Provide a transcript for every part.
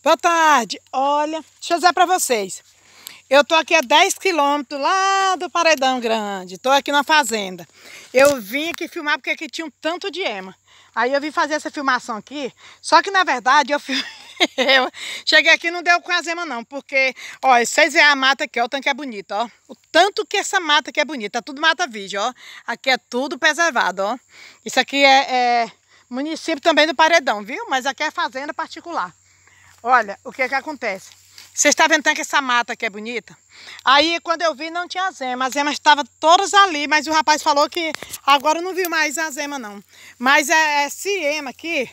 Boa tarde. Olha, deixa eu dizer para vocês. Eu tô aqui a 10 quilômetros lá do Paredão Grande. Tô aqui na fazenda. Eu vim aqui filmar porque aqui tinha um tanto de ema. Aí eu vim fazer essa filmação aqui. Só que, na verdade, eu, eu cheguei aqui e não deu com as ema não. Porque, ó, vocês veem a mata aqui, ó. O tanto que é bonito, ó. O tanto que essa mata aqui é bonita. Tá tudo mata virgem, ó. Aqui é tudo preservado, ó. Isso aqui é... é município também do Paredão, viu? Mas aqui é fazenda particular. Olha, o que é que acontece? Vocês estão tá vendo que essa mata aqui é bonita? Aí, quando eu vi, não tinha zema. As emas estavam todas ali, mas o rapaz falou que agora não viu mais azema, zema, não. Mas é, é siriema aqui.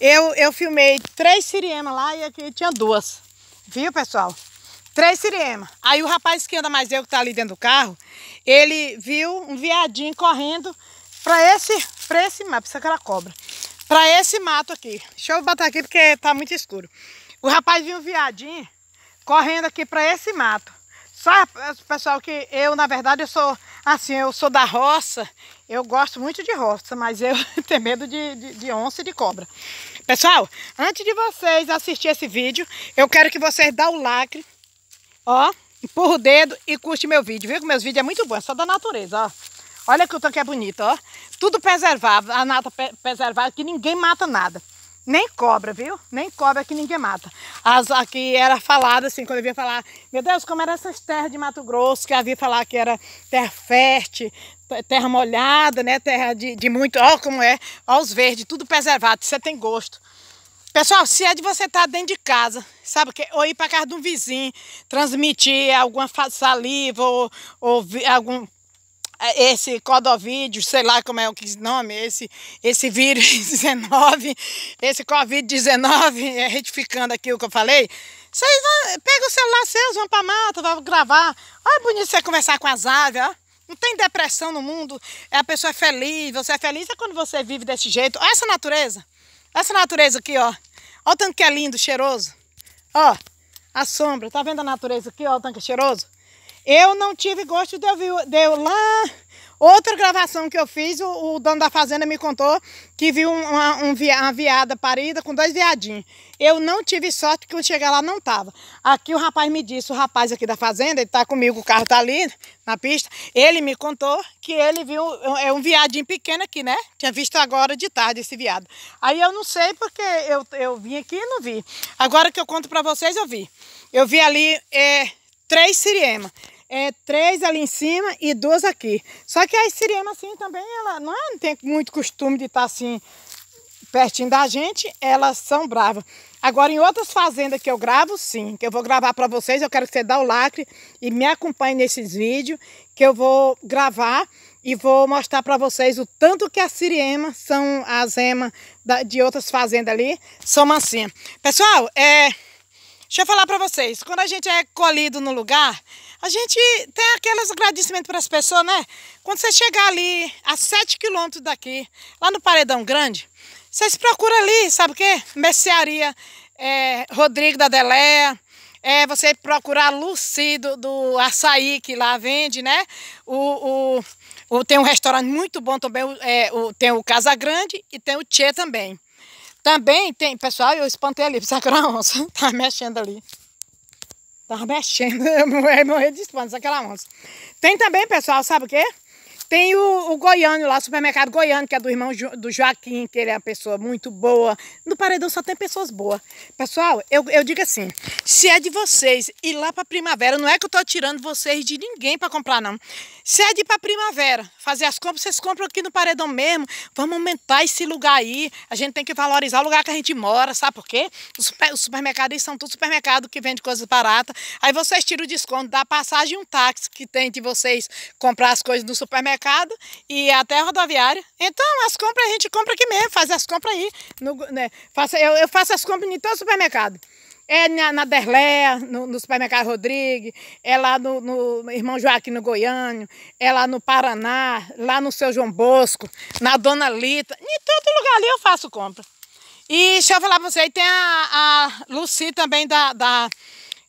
Eu, eu filmei três siriemas lá e aqui tinha duas. Viu, pessoal? Três siriemas. Aí o rapaz que anda mais eu, que está ali dentro do carro, ele viu um viadinho correndo para esse, pra esse mato, é pra essa cobra. Para esse mato aqui. Deixa eu botar aqui porque está muito escuro. O rapazinho viadinho correndo aqui para esse mato. Só, pessoal, que eu, na verdade, eu sou assim, eu sou da roça, eu gosto muito de roça, mas eu tenho medo de, de, de, onça e de cobra. Pessoal, antes de vocês assistir esse vídeo, eu quero que vocês dão o lacre, ó, empurra o dedo e curte meu vídeo, viu? Que meus vídeos é muito bom, é só da natureza, ó. Olha que o tanque é bonito, ó. Tudo preservado, a nata preservada, que ninguém mata nada. Nem cobra, viu? Nem cobra é que ninguém mata. As, aqui era falado assim, quando eu via falar, meu Deus, como eram essas terras de Mato Grosso, que havia falar que era terra fértil, terra molhada, né? Terra de, de muito, ó como é, ó os verdes, tudo preservado, você tem gosto. Pessoal, se é de você estar tá dentro de casa, sabe, que, ou ir para casa de um vizinho, transmitir alguma saliva ou, ou algum é, esse codovídeo, sei lá como é o nome, esse, esse vírus 19, esse Covid-19, é, retificando aqui o que eu falei, vocês pegam o celular seus, vão pra mata, vão gravar. Olha bonito você conversar com as aves, ó. Não tem depressão no mundo. É a pessoa é feliz, você é feliz é quando você vive desse jeito. Olha essa natureza. Essa natureza aqui, ó. Olha o tanque que é lindo, cheiroso. Ó, a sombra. Tá vendo a natureza aqui, ó, o tanque é cheiroso? Eu não tive gosto de ouvir. Deu lá. Outra gravação que eu fiz, o, o, dono da fazenda me contou que viu uma, um uma viada parida com dois viadinhos. Eu não tive sorte que eu cheguei lá não tava. Aqui o rapaz me disse, o rapaz aqui da fazenda, ele tá comigo, o carro tá ali na pista, ele me contou que ele viu é um viadinho pequeno aqui, né? Tinha visto agora de tarde esse viado. Aí eu não sei porque eu, eu vim aqui e não vi. Agora que eu conto para vocês, eu vi. Eu vi ali é, três siriemas é três ali em cima e duas aqui. Só que a siriema assim também, ela não, é, não tem muito costume de estar tá, assim pertinho da gente, elas são bravas. Agora em outras fazendas que eu gravo, sim, que eu vou gravar para vocês, eu quero que você dê o lacre e me acompanhe nesses vídeos que eu vou gravar e vou mostrar para vocês o tanto que as siriema são as emas de outras fazendas ali, são assim. Pessoal, é Deixa eu falar para vocês, quando a gente é colhido no lugar, a gente tem aqueles agradecimentos para as pessoas, né? Quando você chegar ali, a 7 quilômetros daqui, lá no Paredão Grande, vocês procuram ali, sabe o quê? Mercearia é, Rodrigo da Deleia, é você procurar Luci do, do açaí que lá vende, né? O, o, o tem um restaurante muito bom também, é, o, tem o Casa Grande e tem o Tchê também. Também tem, pessoal, eu espantei ali, sabe aquela onça? Tava tá mexendo ali. Tava tá mexendo, eu morri de espanto, aquela onça. Tem também, pessoal, sabe o quê? Tem o, o Goiânio lá, o supermercado Goiânio, que é do irmão jo, do Joaquim, que ele é uma pessoa muito boa. No Paredão só tem pessoas boas. Pessoal, eu, eu digo assim, se é de vocês ir lá para Primavera, não é que eu estou tirando vocês de ninguém para comprar, não. Se é de ir para Primavera, fazer as compras, vocês compram aqui no Paredão mesmo. Vamos aumentar esse lugar aí. A gente tem que valorizar o lugar que a gente mora, sabe por quê? Os, supermercados são tudo supermercado que vende coisas baratas. Aí vocês tiram o desconto da passagem um táxi que tem de vocês comprar as coisas no supermercado mercado e até a rodoviária. Então, as compras a gente compra aqui mesmo, faz as compras aí. No, né, faço, eu, eu, faço as compras em todo supermercado. É na, na Derlé, no, no, supermercado Rodrigues, é lá no, no Irmão Joaquim, no Goiânia, é lá no Paraná, lá no Seu João Bosco, na Dona Lita. Em todo lugar ali eu faço compra. E deixa eu falar pra você, tem a, a Luci também da, da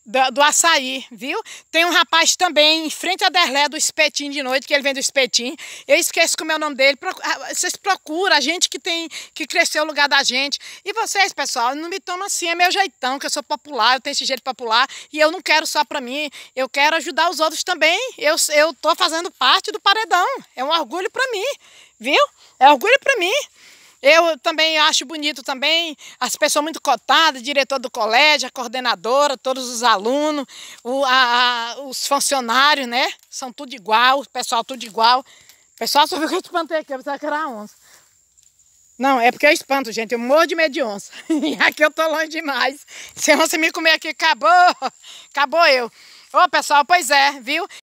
do, do açaí, viu? Tem um rapaz também em frente à Derlé do Espetim de noite, que ele vem do Espetim. Eu esqueço como é o nome dele. Ah, vocês procuram a gente que tem que cresceu o lugar da gente. E vocês, pessoal, não me tomam assim, é meu jeitão, que eu sou popular, eu tenho esse jeito popular e eu não quero só para mim, eu quero ajudar os outros também. Eu eu tô fazendo parte do paredão. É um orgulho para mim, viu? É orgulho para mim. Eu também acho bonito também as pessoas muito cotadas, diretor do colégio, a coordenadora, todos os alunos, o, a, a, os funcionários, né? São tudo igual, o pessoal tudo igual. O pessoal, só viu que eu espantei aqui, eu pensava que era onça. Não, é porque eu espanto, gente. Eu morro de medo de onça. aqui eu tô longe demais. Se a onça me comer aqui, acabou. Acabou eu. Ô, pessoal, pois é, viu?